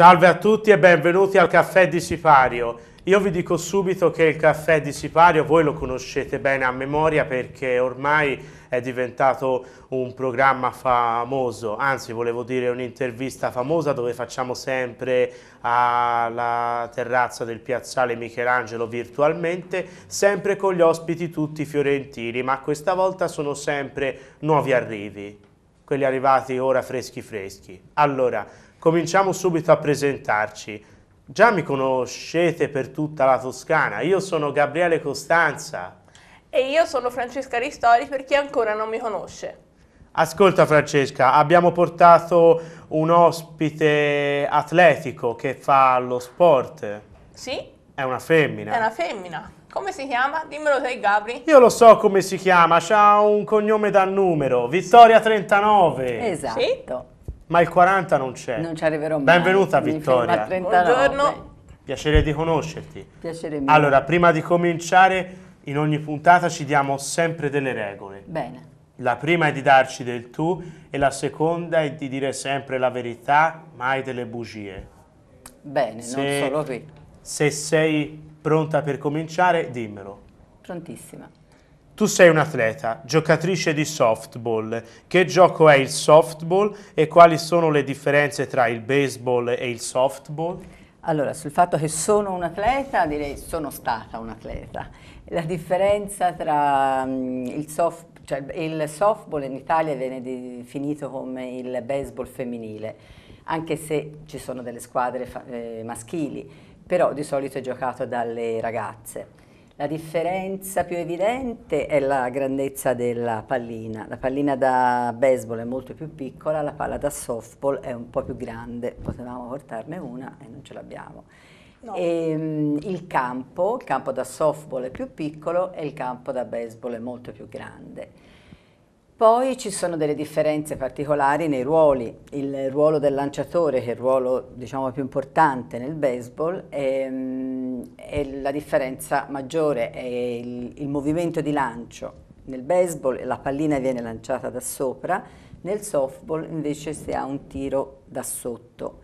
Salve a tutti e benvenuti al Caffè di Sipario. Io vi dico subito che il Caffè di Sipario voi lo conoscete bene a memoria perché ormai è diventato un programma famoso, anzi volevo dire un'intervista famosa dove facciamo sempre alla terrazza del piazzale Michelangelo virtualmente, sempre con gli ospiti tutti fiorentini, ma questa volta sono sempre nuovi arrivi, quelli arrivati ora freschi freschi. Allora, Cominciamo subito a presentarci. Già mi conoscete per tutta la Toscana, io sono Gabriele Costanza. E io sono Francesca Ristori per chi ancora non mi conosce. Ascolta Francesca, abbiamo portato un ospite atletico che fa lo sport. Sì. È una femmina. È una femmina. Come si chiama? Dimmelo sei Gabri. Io lo so come si chiama, ha un cognome da numero, Vittoria 39. Esatto. Sì? ma il 40 non c'è. Non ci arriverò mai. Benvenuta Vittoria. Buongiorno. Piacere di conoscerti. Piacere mio. Allora, prima di cominciare, in ogni puntata ci diamo sempre delle regole. Bene. La prima è di darci del tu e la seconda è di dire sempre la verità, mai delle bugie. Bene, se, non solo qui. Se sei pronta per cominciare, dimmelo. Prontissima. Tu sei un atleta, giocatrice di softball. Che gioco è il softball e quali sono le differenze tra il baseball e il softball? Allora, sul fatto che sono un atleta, direi sono stata un atleta. La differenza tra mm, il, soft, cioè il softball in Italia viene definito come il baseball femminile, anche se ci sono delle squadre eh, maschili, però di solito è giocato dalle ragazze. La differenza più evidente è la grandezza della pallina. La pallina da baseball è molto più piccola, la palla da softball è un po' più grande, potevamo portarne una e non ce l'abbiamo. No. Ehm, il campo, il campo da softball è più piccolo e il campo da baseball è molto più grande. Poi ci sono delle differenze particolari nei ruoli. Il ruolo del lanciatore, che è il ruolo diciamo, più importante nel baseball, è, ehm, è la differenza maggiore, è il, il, movimento di lancio. Nel baseball la pallina viene lanciata da sopra, nel softball invece si ha un tiro da sotto.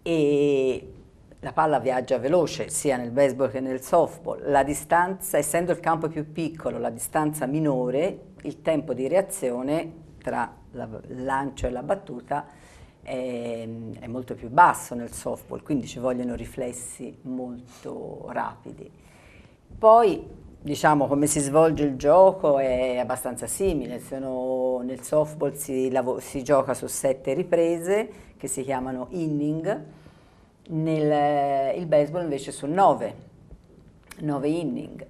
E la palla viaggia veloce sia nel baseball che nel softball. La distanza, essendo il campo più piccolo, la distanza minore il tempo di reazione tra il lancio e la battuta è, è, molto più basso nel softball, quindi ci vogliono riflessi molto rapidi. Poi, diciamo, come si svolge il gioco è abbastanza simile, Sono, nel softball si, si gioca su sette riprese che si chiamano inning, nel il baseball invece su nove, nove inning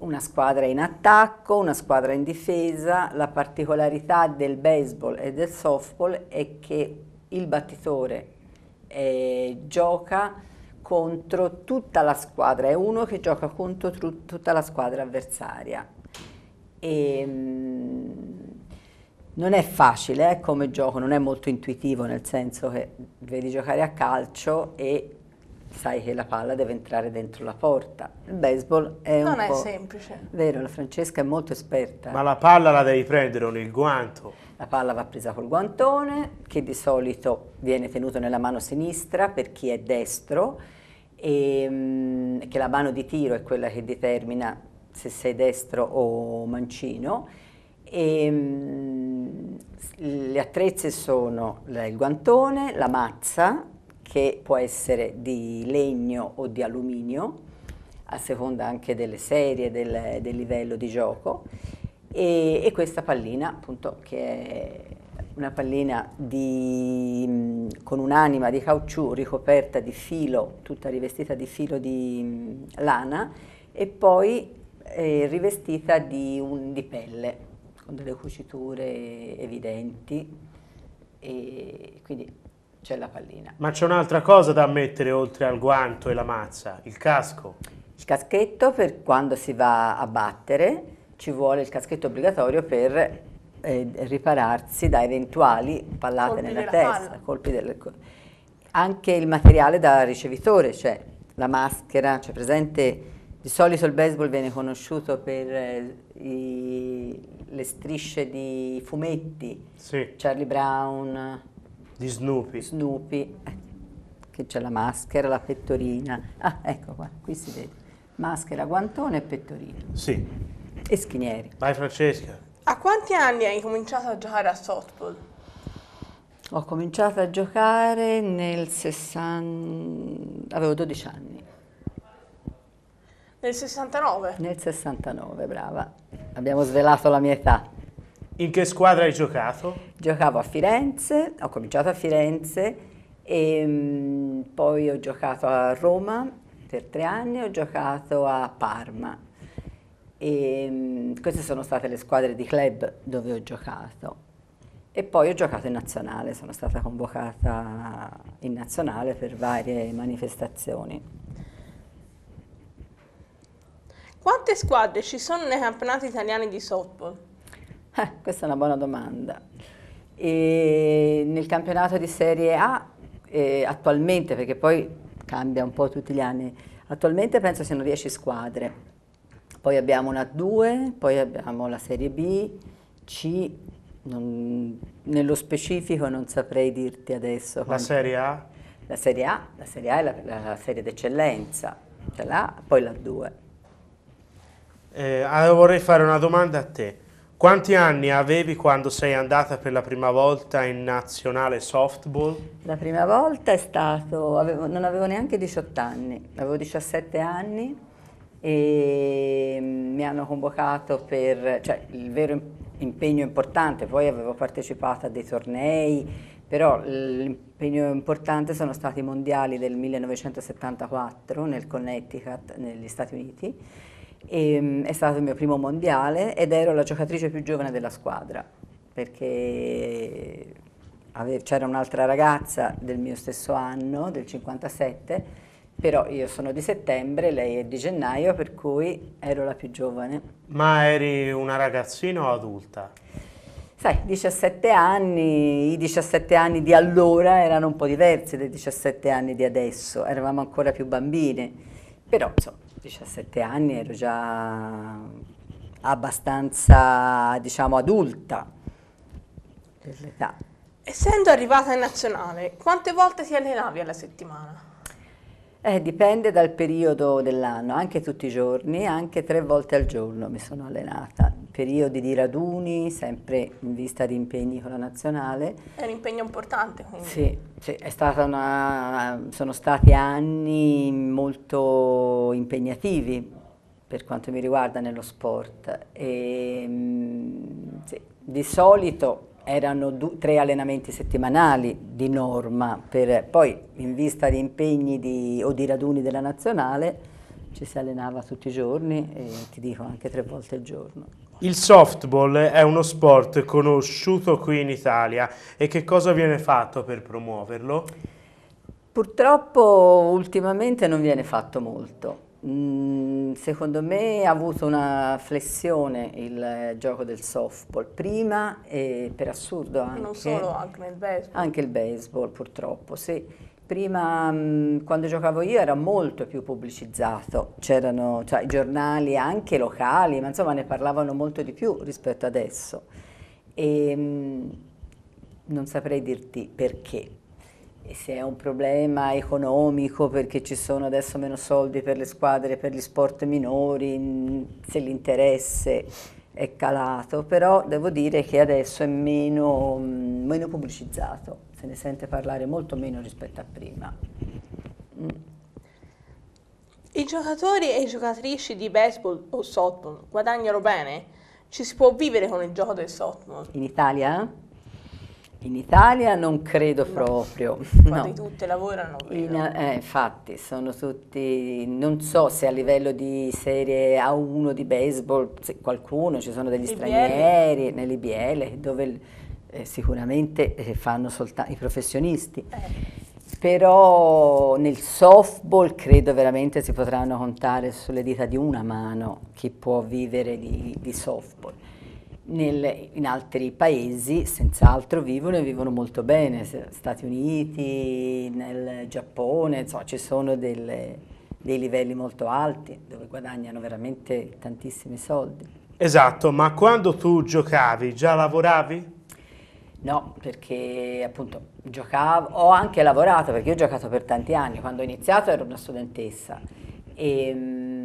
una squadra in attacco, una squadra in difesa. La particolarità del baseball e del softball è che il battitore eh, gioca contro tutta la squadra, è uno che gioca contro tutta la squadra avversaria. E, ehm, mh, non è facile eh, come gioco, non è molto intuitivo, nel senso che devi giocare a calcio e sai che la palla deve entrare dentro la porta. Il baseball è non un è po'... semplice. Vero, la Francesca è molto esperta. Ma la palla la devi prendere con il guanto. La palla va presa col guantone, che di solito viene tenuto nella mano sinistra per chi è destro, e ehm, che la mano di tiro è quella che determina se sei destro o mancino. E, ehm, mh, gli attrezzi sono il guantone, la mazza, che può essere di legno o di alluminio, a seconda anche delle serie, del, del livello di gioco, e, e, questa pallina appunto che è una pallina di, mm, con un'anima di caucciù ricoperta di filo, tutta rivestita di filo di mm, lana e poi eh, rivestita di, un, di pelle, con delle cuciture evidenti e quindi c'è la pallina. Ma c'è un'altra cosa da mettere oltre al guanto e la mazza, il casco. Il caschetto per quando si va a battere, ci vuole il caschetto obbligatorio per eh, ripararsi da eventuali pallate colpi nella testa, palla. colpi delle... Anche il materiale da ricevitore, cioè la maschera, cioè presente... Di solito il baseball viene conosciuto per eh, i, le strisce di fumetti, sì. Charlie Brown, di Snoopy. Snoopy, eh, che c'è la maschera, la pettorina. Ah, ecco qua, qui si vede. Maschera, guantone e pettorina. Sì. E schinieri. Vai Francesca. A quanti anni hai cominciato a giocare a softball? Ho cominciato a giocare nel 60... avevo 12 anni. Nel 69? Nel 69, brava. Abbiamo svelato la mia età. In che squadra hai giocato? Giocavo a Firenze, ho cominciato a Firenze e ehm, poi ho giocato a Roma per tre anni, ho giocato a Parma. E, ehm, queste sono state le squadre di club dove ho giocato. E poi ho giocato in nazionale, sono stata convocata in nazionale per varie manifestazioni. Quante squadre ci sono nei campionati italiani di softball? Eh, questa è una buona domanda. E nel campionato di Serie A, eh, attualmente, perché poi cambia un po' tutti gli anni, attualmente penso siano 10 squadre, poi abbiamo una 2, poi abbiamo la Serie B, C, non, nello specifico non saprei dirti adesso. La quanti. Serie A? La Serie A, la Serie A è la, la, serie d'eccellenza, c'è l'A, poi la 2. Eh, allora vorrei fare una domanda a te. Quanti anni avevi quando sei andata per la prima volta in nazionale softball? La prima volta è stato, avevo, non avevo neanche 18 anni, avevo 17 anni e mi hanno convocato per, cioè il vero impegno importante, poi avevo partecipato a dei tornei, però l'impegno importante sono stati i mondiali del 1974 nel Connecticut negli Stati Uniti e, ehm, è stato il mio primo mondiale ed ero la giocatrice più giovane della squadra perché c'era un'altra ragazza del mio stesso anno, del 57, però io sono di settembre, lei è di gennaio, per cui ero la più giovane. Ma eri una ragazzina o adulta? Sai, 17 anni, i 17 anni di allora erano un po' diversi dai 17 anni di adesso, eravamo ancora più bambine, però insomma 17 anni ero già abbastanza, diciamo, adulta per l'età. Essendo arrivata in nazionale, quante volte ti allenavi alla settimana? Eh, dipende dal periodo dell'anno, anche tutti i giorni, anche tre volte al giorno mi sono allenata. Periodi di raduni, sempre in vista di impegni con la nazionale. È un impegno importante quindi. Sì, sì una, sono stati anni molto impegnativi per quanto mi riguarda nello sport. E, ehm, sì, di solito erano due, tre allenamenti settimanali di norma, per, poi in vista di impegni di, o di raduni della nazionale ci si allenava tutti i giorni e ti dico anche tre volte al giorno. Il softball è uno sport conosciuto qui in Italia e che cosa viene fatto per promuoverlo? Purtroppo ultimamente non viene fatto molto. Mm, secondo me ha avuto una flessione il eh, gioco del softball, prima e per assurdo anche. Non solo, anche nel baseball. Anche il baseball purtroppo, sì. Prima mm, quando giocavo io era molto più pubblicizzato, c'erano cioè, giornali anche locali, ma insomma ne parlavano molto di più rispetto adesso. E, mm, non saprei dirti perché, e se è un problema economico perché ci sono adesso meno soldi per le squadre, per gli sport minori, se l'interesse è calato, però devo dire che adesso è meno, mm, meno pubblicizzato, se ne sente parlare molto meno rispetto a prima. Mm. I giocatori e i giocatrici di baseball o softball guadagnano bene? Ci si può vivere con il gioco del softball? In Italia? In Italia non credo no. proprio. Quasi no. tutte lavorano. In, eh, infatti, sono tutti, non so se a livello di serie A1 di baseball, se qualcuno, ci sono degli IBL. stranieri nell'IBL dove eh, sicuramente eh, fanno soltanto i professionisti. Eh. Però nel softball credo veramente si potranno contare sulle dita di una mano chi può vivere di, di softball nel, in altri paesi senz'altro vivono e vivono molto bene, Stati Uniti, nel Giappone, insomma ci sono delle, dei livelli molto alti dove guadagnano veramente tantissimi soldi. Esatto, ma quando tu giocavi già lavoravi? No, perché appunto giocavo, ho anche lavorato perché ho giocato per tanti anni, quando ho iniziato ero una studentessa e ehm,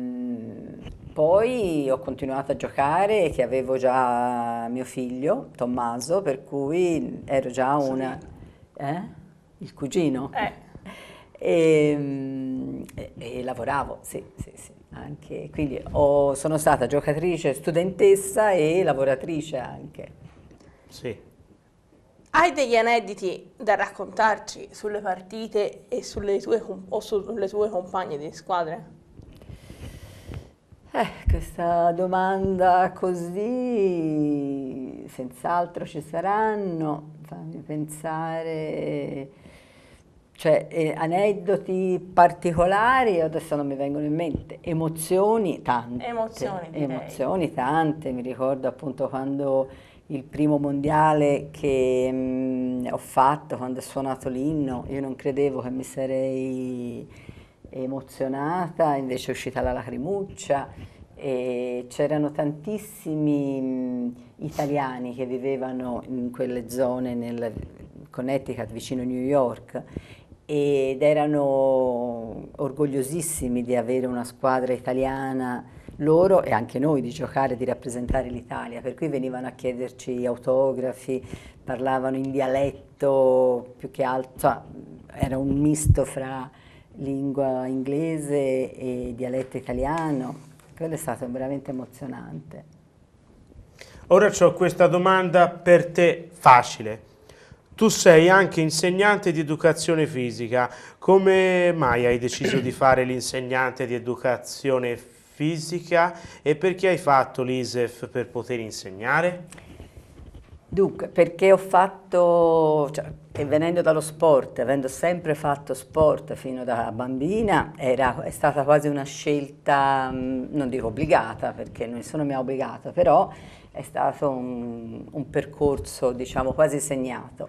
poi ho continuato a giocare che avevo già mio figlio, Tommaso, per cui ero già una... Eh? Il cugino? Eh. E, ehm, e, e, lavoravo, sì, sì, sì. Anche, quindi ho, sono stata giocatrice, studentessa e lavoratrice anche. Sì. Hai degli aneddoti da raccontarci sulle partite e sulle tue, o sulle tue compagne di squadra? Eh, questa domanda così, senz'altro ci saranno, fammi pensare, cioè eh, aneddoti particolari adesso non mi vengono in mente, emozioni tante. Emozioni, emozioni tante, mi ricordo appunto quando il primo mondiale che mh, mm, ho fatto, quando ho suonato l'inno, io non credevo che mi sarei emozionata, invece è uscita la lacrimuccia. E c'erano tantissimi italiani che vivevano in quelle zone nel Connecticut, vicino New York, ed erano orgogliosissimi di avere una squadra italiana loro e anche noi di giocare, di rappresentare l'Italia, per cui venivano a chiederci autografi, parlavano in dialetto, più che altro, era un misto fra lingua inglese e dialetto italiano. Quello è stato veramente emozionante. Ora ho questa domanda per te facile. Tu sei anche insegnante di educazione fisica. Come mai hai deciso di fare l'insegnante di educazione fisica e perché hai fatto l'ISEF per poter insegnare? Dunque, perché ho fatto, cioè, venendo dallo sport, avendo sempre fatto sport fino da bambina, era, è stata quasi una scelta, mm, non dico obbligata, perché nessuno mi ha obbligato, però è stato un, un percorso, diciamo, quasi segnato.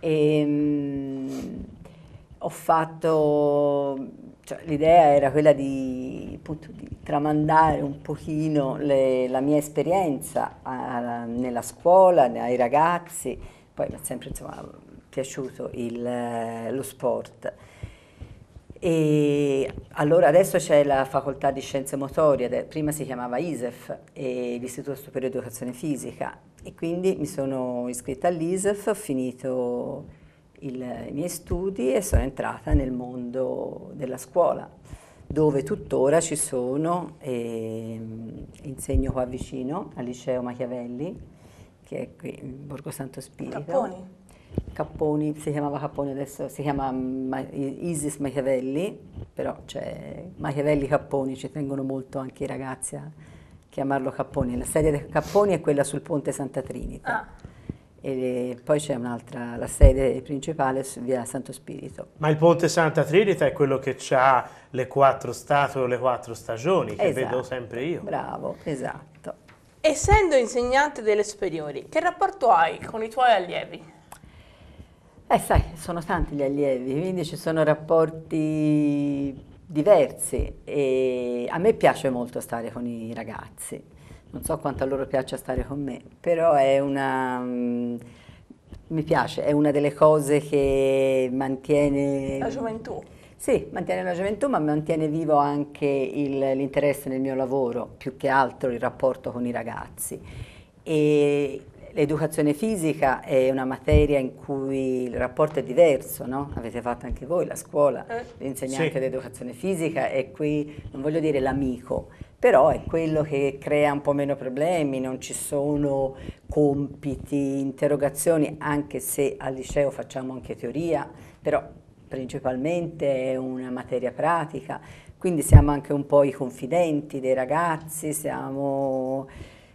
E, ehm, mh, ho fatto cioè, l'idea era quella di, appunto, di, tramandare un pochino le, la mia esperienza a, nella scuola, ai ragazzi, poi mi è sempre insomma, piaciuto il, eh, lo sport. E allora adesso c'è la facoltà di scienze motorie, prima si chiamava ISEF, l'Istituto Superiore di Educazione Fisica, e quindi mi sono iscritta all'ISEF, ho finito il, i miei studi e sono entrata nel mondo della scuola, dove tuttora ci sono, e, ehm, insegno qua vicino al liceo Machiavelli, che è qui in Borgo Santo Spirito. Capponi? Capponi, si chiamava Capponi adesso, si chiama Isis Machiavelli, però c'è Machiavelli Capponi, ci tengono molto anche i ragazzi a chiamarlo Capponi. La sedia di Capponi è quella sul ponte Santa Trinita. Ah e poi c'è un'altra, la sede principale via Santo Spirito. Ma il Ponte Santa Trinita è quello che ha le quattro statue o le quattro stagioni, che esatto, vedo sempre io. Bravo, esatto. Essendo insegnante delle superiori, che rapporto hai con i tuoi allievi? Eh sai, sono tanti gli allievi, quindi ci sono rapporti diversi e a me piace molto stare con i ragazzi non so quanto a loro piaccia stare con me, però è una... Mh, mm, mi piace, è una delle cose che mantiene... La gioventù. Sì, mantiene la gioventù, ma mantiene vivo anche l'interesse nel mio lavoro, più che altro il rapporto con i ragazzi. E l'educazione fisica è una materia in cui il rapporto è diverso, no? Avete fatto anche voi la scuola, eh. l'insegnante sì. di educazione fisica e qui, non voglio dire l'amico, però è quello che crea un po' meno problemi, non ci sono compiti, interrogazioni, anche se al liceo facciamo anche teoria, però principalmente è una materia pratica, quindi siamo anche un po' i confidenti dei ragazzi, siamo,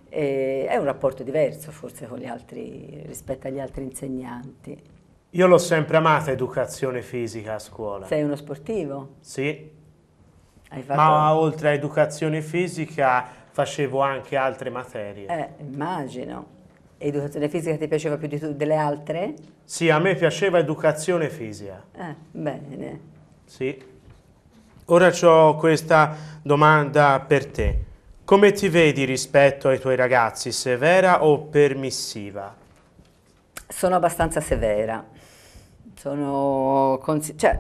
eh, è un rapporto diverso forse altri, rispetto agli altri insegnanti. Io l'ho sempre amata educazione fisica a scuola. Sei uno sportivo? Sì, Fatto... Ma oltre a educazione fisica facevo anche altre materie. Eh, immagino. Educazione fisica ti piaceva più di delle altre? Sì, a me piaceva educazione fisica. Eh, bene. Sì. Ora ho questa domanda per te. Come ti vedi rispetto ai tuoi ragazzi, severa o permissiva? Sono abbastanza severa. Sono... Cioè,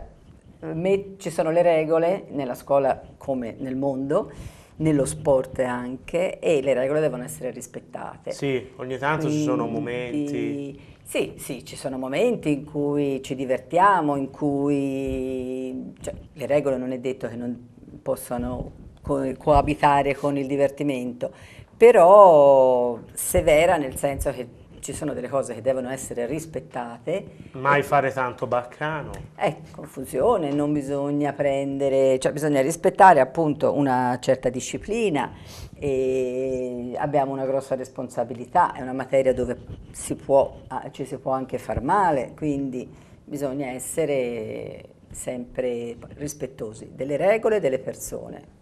eh, ci sono le regole nella scuola come nel mondo, nello sport anche, e le regole devono essere rispettate. Sì, ogni tanto Quindi, ci sono momenti. Sì, sì, ci sono momenti in cui ci divertiamo, in cui cioè, le regole non è detto che non possano co- coabitare con il divertimento, però severa nel senso che ci sono delle cose che devono essere rispettate. Mai fare tanto baccano. Ecco, confusione, non bisogna prendere, cioè bisogna rispettare appunto una certa disciplina e abbiamo una grossa responsabilità, è una materia dove si può, ah, ci si può anche far male, quindi bisogna essere sempre rispettosi delle regole e delle persone.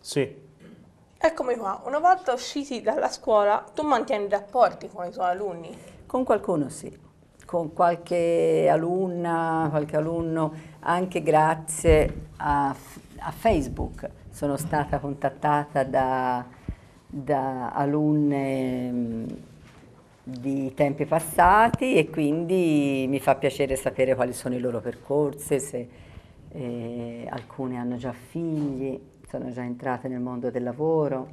Sì, Eccomi qua, una volta usciti dalla scuola, tu mantieni rapporti con i tuoi alunni? Con qualcuno sì, con qualche alunna, qualche alunno, anche grazie a, a Facebook. Sono stata contattata da, da alunne mm, di tempi passati e quindi mi fa piacere sapere quali sono i loro percorsi, se eh, alcune hanno già figli sono già entrate nel mondo del lavoro,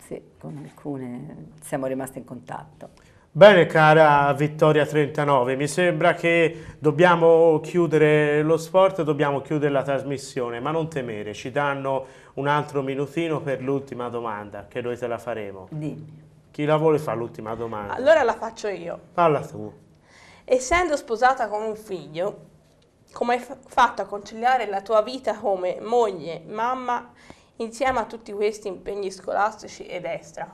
sì, con alcune siamo rimaste in contatto. Bene cara Vittoria 39, mi sembra che dobbiamo chiudere lo sport, dobbiamo chiudere la trasmissione, ma non temere, ci danno un altro minutino per l'ultima domanda, che noi te la faremo. Dimmi. Chi la vuole fa l'ultima domanda? Allora la faccio io. Falla tu. Essendo sposata con un figlio, come hai fatto a conciliare la tua vita come moglie, mamma, insieme a tutti questi impegni scolastici ed extra?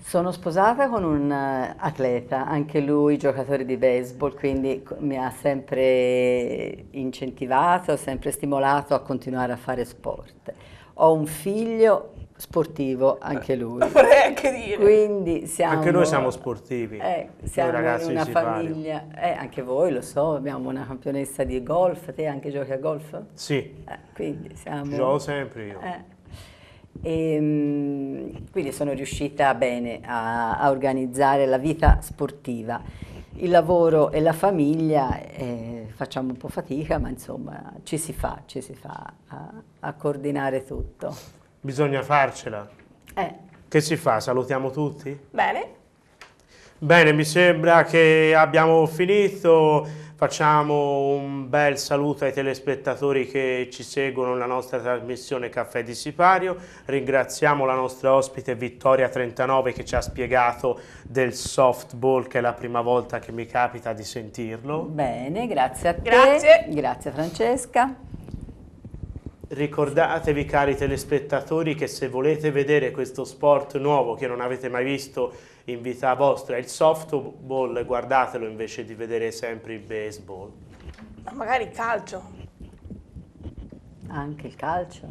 Sono sposata con un eh, atleta, anche lui giocatore di baseball, quindi mi ha sempre incentivato, sempre stimolato a continuare a fare sport. Ho un figlio sportivo anche eh. lui. Vorrei anche dire. Quindi siamo, anche noi siamo sportivi. Eh, siamo ragazzi una famiglia, eh, anche voi lo so, abbiamo una campionessa di golf, te anche giochi a golf? Sì. Eh, quindi siamo... Gioco sempre io. E, eh. ehm, quindi sono riuscita bene a, a, organizzare la vita sportiva. Il lavoro e la famiglia eh, facciamo un po' fatica, ma insomma ci si fa, ci si fa a, a coordinare tutto. Bisogna farcela. Eh. Che si fa? Salutiamo tutti? Bene. Bene, mi sembra che abbiamo finito. Facciamo un bel saluto ai telespettatori che ci seguono nella nostra trasmissione Caffè di Sipario. Ringraziamo la nostra ospite Vittoria39 che ci ha spiegato del softball che è la prima volta che mi capita di sentirlo. Bene, grazie a te. Grazie. Grazie Francesca. Ricordatevi cari telespettatori che se volete vedere questo sport nuovo che non avete mai visto in vita vostra, il softball, guardatelo invece di vedere sempre il baseball. Ma magari il calcio. Anche il calcio.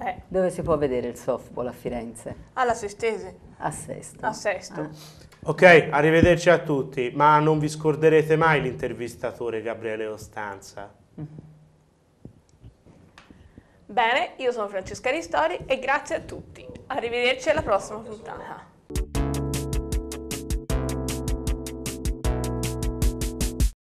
Eh. Dove si può vedere il softball a Firenze? Alla Sestese. A Sesto. A Sesto. Ah. Ok, arrivederci a tutti, ma non vi scorderete mai l'intervistatore Gabriele Ostanza. Mm. Bene, io sono Francesca Ristori e grazie a tutti. Arrivederci alla prossima puntata.